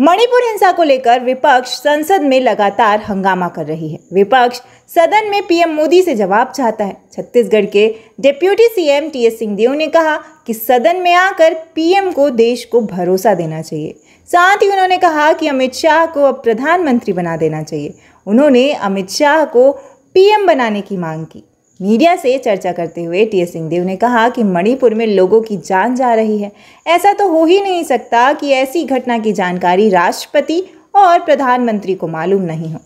मणिपुर हिंसा को लेकर विपक्ष संसद में लगातार हंगामा कर रही है विपक्ष सदन में पीएम मोदी से जवाब चाहता है छत्तीसगढ़ के डिप्यूटी सीएम टीएस सिंहदेव ने कहा कि सदन में आकर पीएम को देश को भरोसा देना चाहिए साथ ही उन्होंने कहा कि अमित शाह को अब प्रधानमंत्री बना देना चाहिए उन्होंने अमित शाह को पीएम बनाने की मांग की मीडिया से चर्चा करते हुए टी एस सिंहदेव ने कहा कि मणिपुर में लोगों की जान जा रही है ऐसा तो हो ही नहीं सकता कि ऐसी घटना की जानकारी राष्ट्रपति और प्रधानमंत्री को मालूम नहीं हो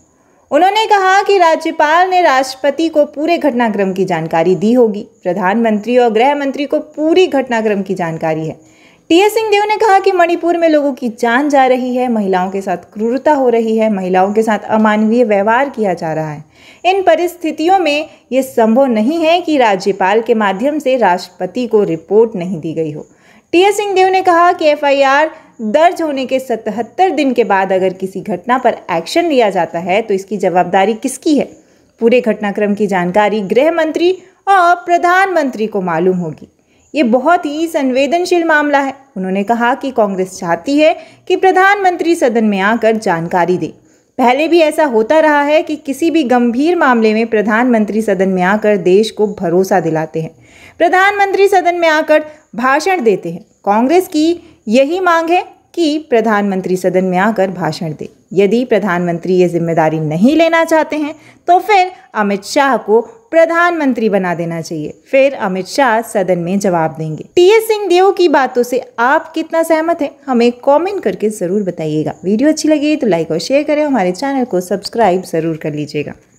उन्होंने कहा कि राज्यपाल ने राष्ट्रपति को पूरे घटनाक्रम की जानकारी दी होगी प्रधानमंत्री और गृह मंत्री को पूरी घटनाक्रम की जानकारी है टीएस सिंह देव ने कहा कि मणिपुर में लोगों की जान जा रही है महिलाओं के साथ क्रूरता हो रही है महिलाओं के साथ अमानवीय व्यवहार किया जा रहा है इन परिस्थितियों में ये संभव नहीं है कि राज्यपाल के माध्यम से राष्ट्रपति को रिपोर्ट नहीं दी गई हो टीएस सिंह देव ने कहा कि एफआईआर दर्ज होने के 77 दिन के बाद अगर किसी घटना पर एक्शन लिया जाता है तो इसकी जवाबदारी किसकी है पूरे घटनाक्रम की जानकारी गृह मंत्री और प्रधानमंत्री को मालूम होगी ये बहुत ही संवेदनशील मामला है उन्होंने कहा कि कांग्रेस चाहती है कि प्रधानमंत्री सदन में आकर जानकारी दे पहले भी ऐसा होता रहा है कि किसी भी गंभीर मामले में प्रधानमंत्री सदन में आकर देश को भरोसा दिलाते हैं प्रधानमंत्री सदन में आकर भाषण देते हैं कांग्रेस की यही मांग है कि प्रधानमंत्री सदन में आकर भाषण दे यदि प्रधानमंत्री ये जिम्मेदारी नहीं लेना चाहते हैं तो फिर अमित शाह को प्रधानमंत्री बना देना चाहिए फिर अमित शाह सदन में जवाब देंगे टी एस सिंह देव की बातों से आप कितना सहमत है हमें कॉमेंट करके जरूर बताइएगा वीडियो अच्छी लगी तो लाइक और शेयर करें हमारे चैनल को सब्सक्राइब जरूर कर लीजिएगा